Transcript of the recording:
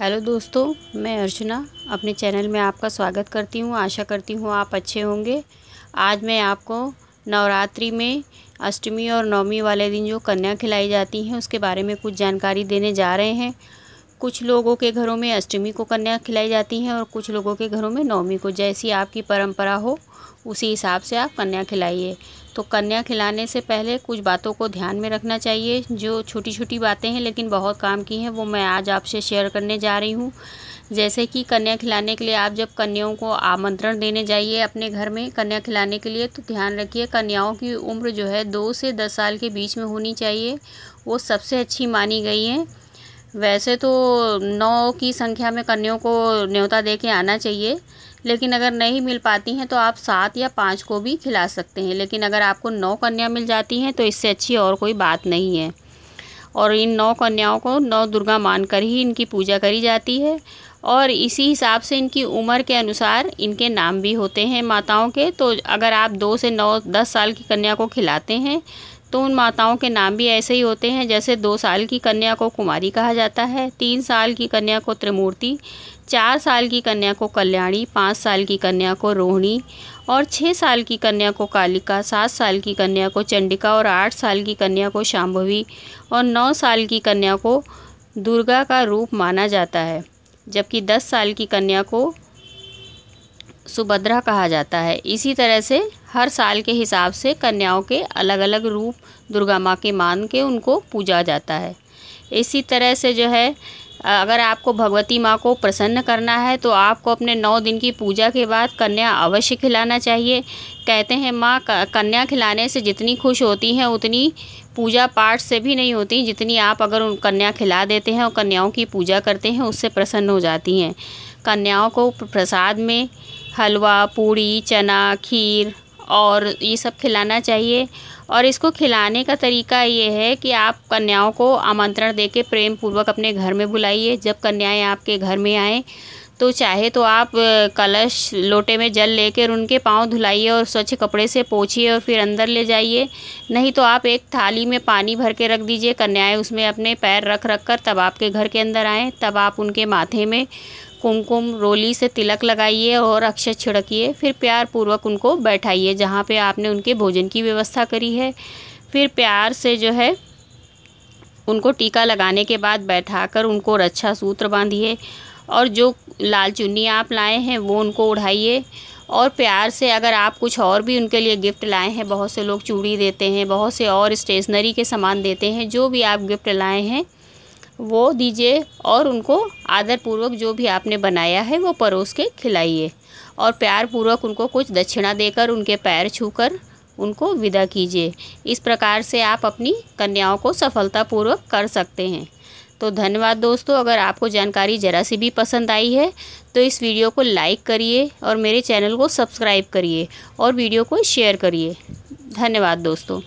hello दोस्तों मैं अर्चना अपने चैनल में आपका स्वागत करती हूँ आशा करती हूँ आप अच्छे होंगे आज मैं आपको नवरात्रि में अष्टमी और नवमी वाले दिन जो कन्या खिलाई जाती हैं उसके बारे में कुछ जानकारी देने जा रहे हैं कुछ लोगों के घरों में अष्टमी को कन्या खिलाई जाती हैं और कुछ लोगों के घरों में नवमी को जैसी आपकी परंपरा हो उसी हिसाब से आप कन्या खिलाइए तो कन्या खिलाने से पहले कुछ बातों को ध्यान में रखना चाहिए जो छोटी छोटी बातें हैं लेकिन बहुत काम की हैं वो मैं आज आपसे शेयर करने जा रही हूँ जैसे कि कन्या खिलाने के लिए आप जब कन्याओं को आमंत्रण देने जाइए अपने घर में कन्या खिलाने के लिए तो ध्यान रखिए कन्याओं की उम्र जो है दो से दस साल के बीच में होनी चाहिए वो सबसे अच्छी मानी गई हैं वैसे तो नौ की संख्या में कन्यों को न्योता दे के आना चाहिए लेकिन अगर नहीं मिल पाती हैं तो आप सात या पाँच को भी खिला सकते हैं लेकिन अगर आपको नौ कन्या मिल जाती हैं तो इससे अच्छी और कोई बात नहीं है और इन नौ कन्याओं को नौ दुर्गा मानकर ही इनकी पूजा करी जाती है और इसी हिसाब से इनकी उम्र के अनुसार इनके नाम भी होते हैं माताओं के तो अगर आप दो से नौ दस साल की कन्या को खिलाते हैं तो उन माताओं के नाम भी ऐसे ही होते हैं जैसे दो साल की कन्या को कुमारी कहा जाता है तीन साल की कन्या को त्रिमूर्ति चार साल की कन्या को कल्याणी पाँच साल की कन्या को रोहिणी और छः साल की कन्या को कालिका सात साल की कन्या को चंडिका और आठ साल की कन्या को शाम्भवी और नौ साल की कन्या को दुर्गा का रूप माना जाता है जबकि दस साल की कन्या को सुभद्रा कहा जाता है इसी तरह से हर साल के हिसाब से कन्याओं के अलग अलग रूप दुर्गा माँ के मान के उनको पूजा जाता है इसी तरह से जो है अगर आपको भगवती माँ को प्रसन्न करना है तो आपको अपने नौ दिन की पूजा के बाद कन्या अवश्य खिलाना चाहिए कहते हैं माँ कन्या खिलाने से जितनी खुश होती हैं उतनी पूजा पाठ से भी नहीं होती जितनी आप अगर उन कन्या खिला देते हैं और कन्याओं की पूजा करते हैं उससे प्रसन्न हो जाती हैं कन्याओं को प्रसाद में हलवा पूड़ी चना खीर और ये सब खिलाना चाहिए और इसको खिलाने का तरीका ये है कि आप कन्याओं को आमंत्रण दे के प्रेम पूर्वक अपने घर में बुलाइए जब कन्याएं आपके घर में आएँ तो चाहे तो आप कलश लोटे में जल लेकर उनके पांव धुलाइए और स्वच्छ कपड़े से पोछिए और फिर अंदर ले जाइए नहीं तो आप एक थाली में पानी भर के रख दीजिए कन्याएं उसमें अपने पैर रख रख कर तब आपके घर के अंदर आएँ तब आप उनके माथे में कुमकुम रोली से तिलक लगाइए और अक्षत छिड़किए फिर प्यार पूर्वक उनको बैठाइए जहाँ पे आपने उनके भोजन की व्यवस्था करी है फिर प्यार से जो है उनको टीका लगाने के बाद बैठाकर उनको रक्षा सूत्र बांधिए और जो लाल चुन्नी आप लाए हैं वो उनको उड़ाइए और प्यार से अगर आप कुछ और भी उनके लिए गिफ्ट लाए हैं बहुत से लोग चूड़ी देते हैं बहुत से और स्टेशनरी के सामान देते हैं जो भी आप गिफ्ट लाए हैं वो दीजिए और उनको आदरपूर्वक जो भी आपने बनाया है वो परोस के खिलाइए और प्यार पूर्वक उनको कुछ दक्षिणा देकर उनके पैर छूकर उनको विदा कीजिए इस प्रकार से आप अपनी कन्याओं को सफलतापूर्वक कर सकते हैं तो धन्यवाद दोस्तों अगर आपको जानकारी ज़रा सी भी पसंद आई है तो इस वीडियो को लाइक करिए और मेरे चैनल को सब्सक्राइब करिए और वीडियो को शेयर करिए धन्यवाद दोस्तों